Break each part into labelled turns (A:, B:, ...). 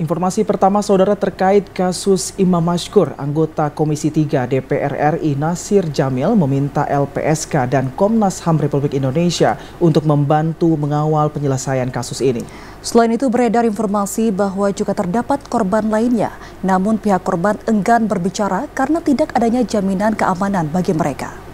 A: Informasi pertama saudara terkait kasus Imam Mashkur, anggota Komisi 3 DPR RI Nasir Jamil meminta LPSK dan Komnas HAM Republik Indonesia untuk
B: membantu mengawal penyelesaian kasus ini. Selain itu beredar informasi bahwa juga terdapat korban lainnya, namun pihak korban enggan berbicara karena tidak adanya jaminan keamanan bagi mereka.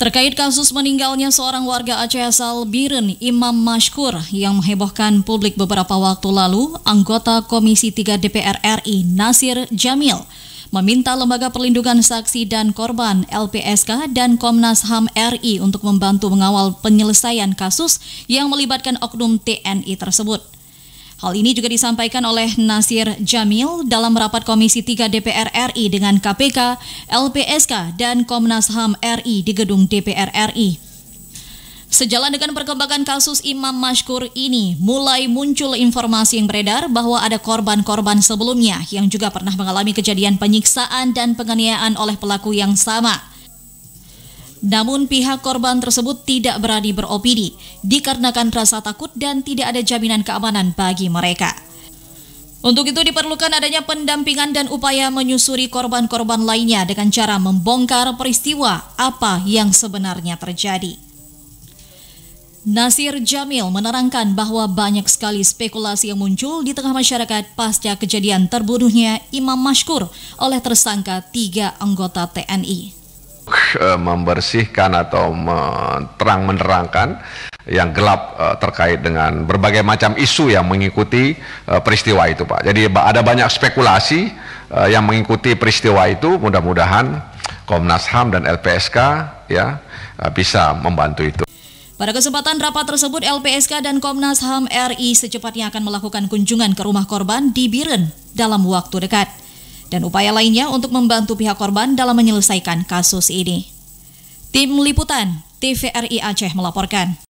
C: Terkait kasus meninggalnya seorang warga Aceh asal Biren, Imam Mashkur, yang menghebohkan publik beberapa waktu lalu, anggota Komisi 3 DPR RI Nasir Jamil meminta Lembaga Perlindungan Saksi dan Korban LPSK dan Komnas HAM RI untuk membantu mengawal penyelesaian kasus yang melibatkan oknum TNI tersebut. Hal ini juga disampaikan oleh Nasir Jamil dalam rapat Komisi 3 DPR RI dengan KPK, LPSK, dan Komnas HAM RI di gedung DPR RI. Sejalan dengan perkembangan kasus Imam Mashkur ini, mulai muncul informasi yang beredar bahwa ada korban-korban sebelumnya yang juga pernah mengalami kejadian penyiksaan dan penganiayaan oleh pelaku yang sama. Namun pihak korban tersebut tidak berani beropini dikarenakan rasa takut dan tidak ada jaminan keamanan bagi mereka. Untuk itu diperlukan adanya pendampingan dan upaya menyusuri korban-korban lainnya dengan cara membongkar peristiwa apa yang sebenarnya terjadi. Nasir Jamil menerangkan bahwa banyak sekali spekulasi yang muncul di tengah masyarakat pasca kejadian terbunuhnya Imam Mashkur oleh tersangka tiga anggota TNI.
D: Eh, membersihkan atau terang menerangkan yang gelap eh, terkait dengan berbagai macam isu yang mengikuti eh, peristiwa itu, Pak. Jadi ada banyak spekulasi yang mengikuti peristiwa itu. Mudah-mudahan Komnas HAM dan LPSK ya bisa membantu itu.
C: Pada kesempatan rapat tersebut, LPSK dan Komnas HAM RI secepatnya akan melakukan kunjungan ke rumah korban di Biren dalam waktu dekat dan upaya lainnya untuk membantu pihak korban dalam menyelesaikan kasus ini. Tim Liputan TVRI Aceh melaporkan.